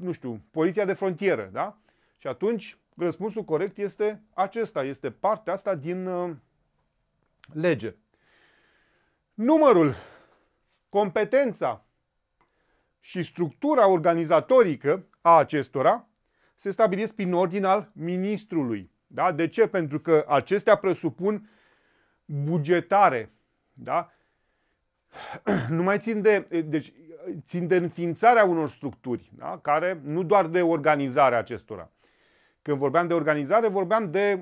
nu știu, poliția de frontieră. Da? Și atunci Răspunsul corect este acesta, este partea asta din uh, lege. Numărul, competența și structura organizatorică a acestora se stabilesc prin ordin al ministrului. Da? De ce? Pentru că acestea presupun bugetare. Da? *clears throat* Nu mai țin de, deci, țin de înființarea unor structuri, da? care nu doar de organizarea acestora. Când vorbeam de organizare, vorbeam de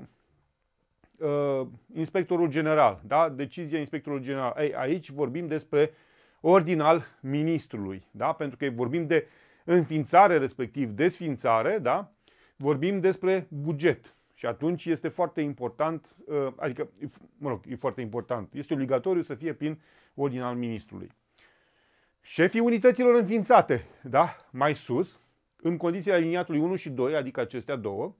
uh, inspectorul general, da? decizia inspectorului general. Ei, aici vorbim despre ordin al ministrului, da? pentru că vorbim de înființare, respectiv desfințare, da? vorbim despre buget. Și atunci este foarte important, uh, adică, mă rog, e foarte important, este obligatoriu să fie prin ordin al ministrului. Șefii unităților înființate, da? mai sus, în condițiile aliniatului 1 și 2, adică acestea două,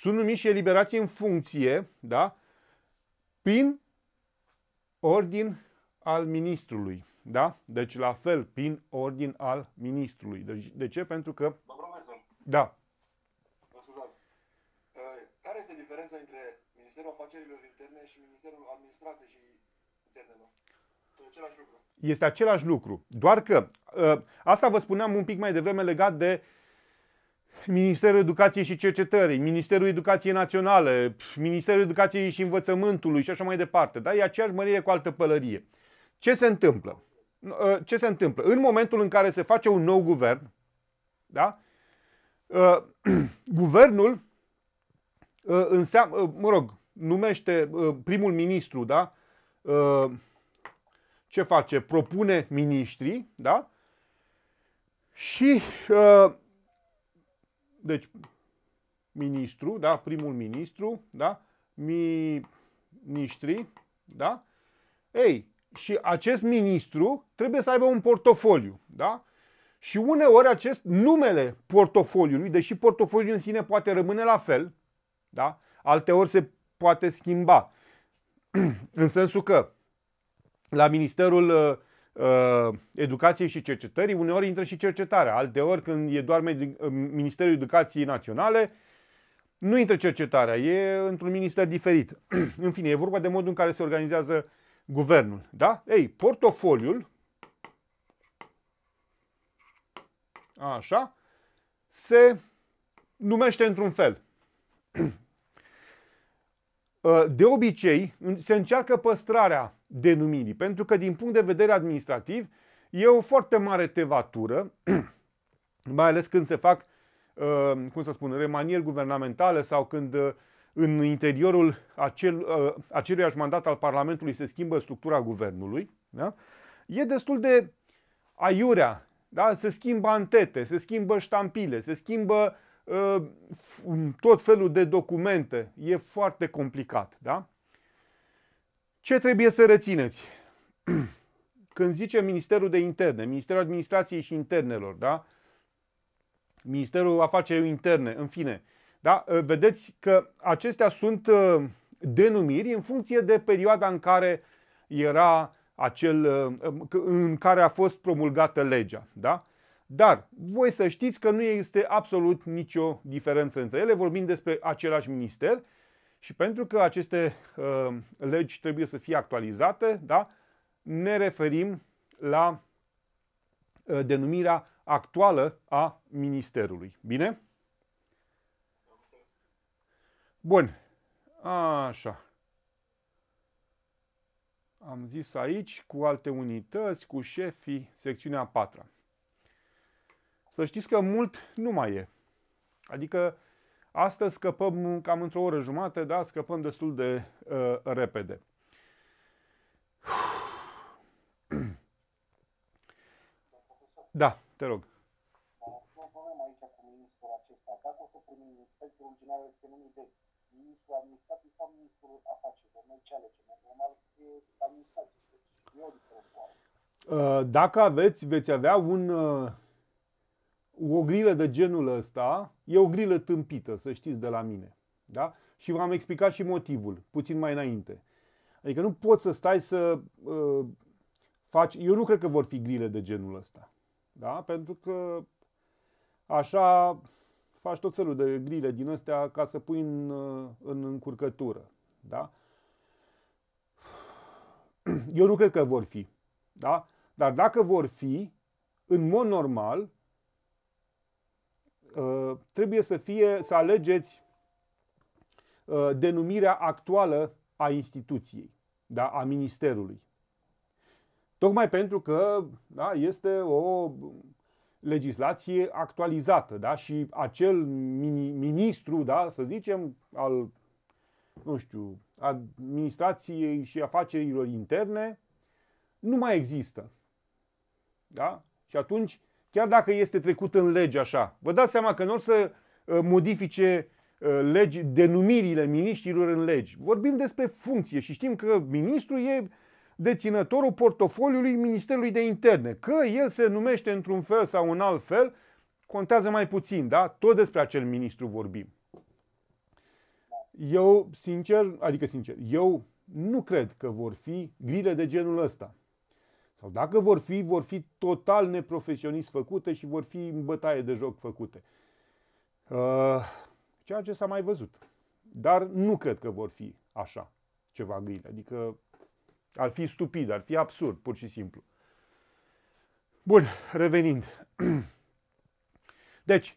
sunt numiți și eliberați în funcție, da? Prin ordin al ministrului, da? Deci la fel, prin ordin al ministrului. Deci, de ce? Pentru că... Mă profesor. Da. Mă scuzați. Ă, care este diferența între Ministerul Afacerilor Interne și Ministerul Administrației și Internelor? Este același lucru. Doar că, ă, asta vă spuneam un pic mai devreme legat de Ministerul Educației și Cercetării, Ministerul Educației Naționale, Ministerul Educației și Învățământului și așa mai departe. Da? E aceeași mărire cu altă pălărie. Ce se întâmplă? Ă, ce se întâmplă? În momentul în care se face un nou guvern, da? Ă, *clears throat* guvernul ă, înseamnă, mă rog, numește primul ministru, da? ce face? Propune miniștrii, da? Și uh, deci, ministru, da, primul ministru, da, ministri, da? Ei, și acest ministru trebuie să aibă un portofoliu, da? Și uneori acest numele portofoliului, deși portofoliul în sine poate rămâne la fel, da? Alteori se poate schimba. *clears throat* în sensul că la Ministerul uh, Uh, educației și cercetării, uneori intră și cercetarea, alteori când e doar uh, Ministerul Educației Naționale, nu intră cercetarea, e într-un minister diferit. *clears throat* în fine, e vorba de modul în care se organizează guvernul. Da? Ei, portofoliul, așa, se numește într-un fel. *clears throat* Uh, de obicei, se încearcă păstrarea denumirii. Pentru că din punct de vedere administrativ e o foarte mare tevatură, *clears throat* mai ales când se fac, uh, cum să spun, remanieri guvernamentale sau când uh, în interiorul acel, uh, aceluiași mandat al Parlamentului se schimbă structura guvernului. Da? E destul de aiurea. Da? Se schimbă antete, se schimbă ștampile, se schimbă tot felul de documente. E foarte complicat. Da? Ce trebuie să rețineți? *clears throat* Când zice Ministerul de Interne, Ministerul Administrației și Internelor, da? Ministerul Afacerilor Interne, în fine, da? Vedeți că acestea sunt uh, denumiri în funcție de perioada în care era acel, uh, um, în care a fost promulgată legea, da? Dar voi să știți că nu este absolut nicio diferență între ele, vorbim despre același minister și pentru că aceste uh, legi trebuie să fie actualizate, da, ne referim la uh, denumirea actuală a Ministerului. Bine? Bun. Așa. Am zis aici cu alte unități, cu șefii, secțiunea 4. Să știți că mult nu mai e. Adică Astăzi scăpăm cam într-o oră jumate, da, scăpăm destul de uh, repede. *clears throat* Da, te rog. ministrul administrației sau ministrul afacerilor. ce Normal este administrație. Deci uh, dacă aveți, veți avea un uh, o grilă de genul ăsta e o grilă tâmpită, să știți de la mine. Da? Și v-am explicat și motivul, puțin mai înainte. Adică nu poți să stai să uh, faci... Eu nu cred că vor fi grile de genul ăsta. Da? Pentru că așa faci tot felul de grile din astea ca să pui în, uh, în încurcătură. Da? Eu nu cred că vor fi. Da? Dar dacă vor fi, în mod normal, Uh, trebuie să fie să alegeți uh, denumirea actuală a instituției, da, a ministerului. Tocmai pentru că da, este o legislație actualizată da, și acel ministru, da, să zicem, al nu știu, administrației și afacerilor interne, nu mai există. Da? Și atunci chiar dacă este trecut în lege așa, vă dați seama că nu o să uh, modifice uh, legi, denumirile miniștrilor în legi. Vorbim despre funcție și știm că ministrul e deținătorul portofoliului Ministerului de Interne. Că el se numește într-un fel sau un alt fel, contează mai puțin, da? Tot despre acel ministru vorbim. Eu, sincer, adică sincer, eu nu cred că vor fi grile de genul ăsta. Sau dacă vor fi, vor fi total neprofesionist făcute și vor fi în bătaie de joc făcute. Uh, ceea ce s-a mai văzut. Dar nu cred că vor fi așa ceva grile. Adică ar fi stupid, ar fi absurd, pur și simplu. Bun, revenind. *clears throat* Deci,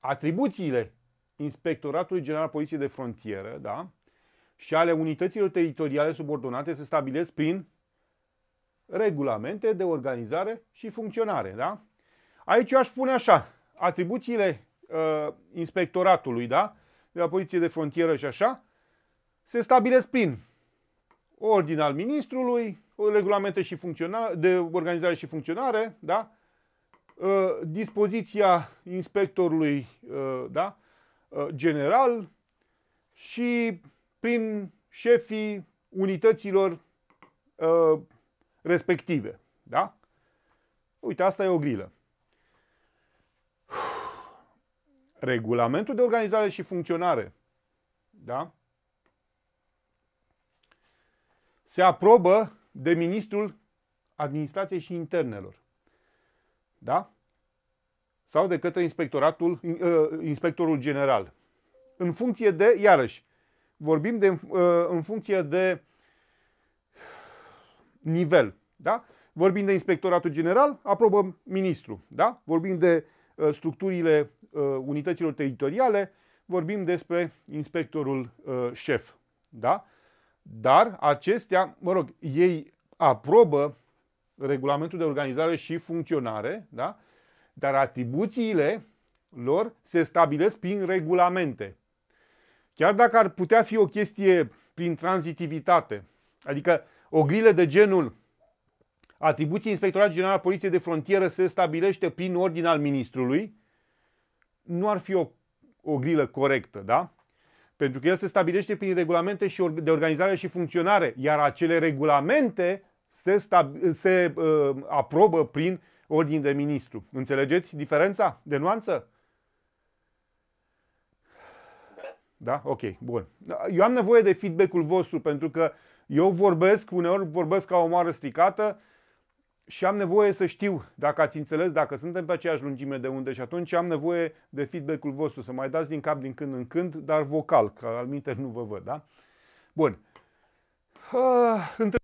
atribuțiile Inspectoratului General Poliției de Frontieră, da, și ale unităților teritoriale subordonate se stabilesc prin regulamente de organizare și funcționare. Da? Aici eu aș spune așa, atribuțiile uh, inspectoratului, da? de la poliție de frontieră și așa, se stabilesc prin ordin al ministrului, regulamente și de organizare și funcționare, da? Uh, dispoziția inspectorului uh, da? Uh, general și prin șefii unităților uh, respective. Da? Uite, asta e o grilă. Regulamentul de organizare și funcționare. Da? Se aprobă de ministrul administrației și internelor. Da? Sau de către inspectoratul, uh, inspectorul general. În funcție de, iarăși, vorbim de, uh, în funcție de nivel. Da? Vorbim de Inspectoratul General, aprobăm ministru. Da? Vorbim de uh, structurile uh, unităților teritoriale, vorbim despre inspectorul uh, șef. Da? Dar acestea, mă rog, ei aprobă regulamentul de organizare și funcționare, da? dar atribuțiile lor se stabilesc prin regulamente. Chiar dacă ar putea fi o chestie prin tranzitivitate, adică o grilă de genul atribuții Inspectoratului General al Poliției de Frontieră se stabilește prin ordin al ministrului, nu ar fi o, o grilă corectă, da? Pentru că el se stabilește prin regulamente și de organizare și funcționare, iar acele regulamente se, se uh, aprobă prin ordin de ministru. Înțelegeți diferența de nuanță? Da? Ok, bun. Da, eu am nevoie de feedback-ul vostru pentru că uh, eu vorbesc, uneori vorbesc ca o mare stricată și am nevoie să știu dacă ați înțeles, dacă suntem pe aceeași lungime de unde și atunci am nevoie de feedback-ul vostru, să mai dați din cap din când în când, dar vocal, că al minter nu vă văd, da? Bun. Uh,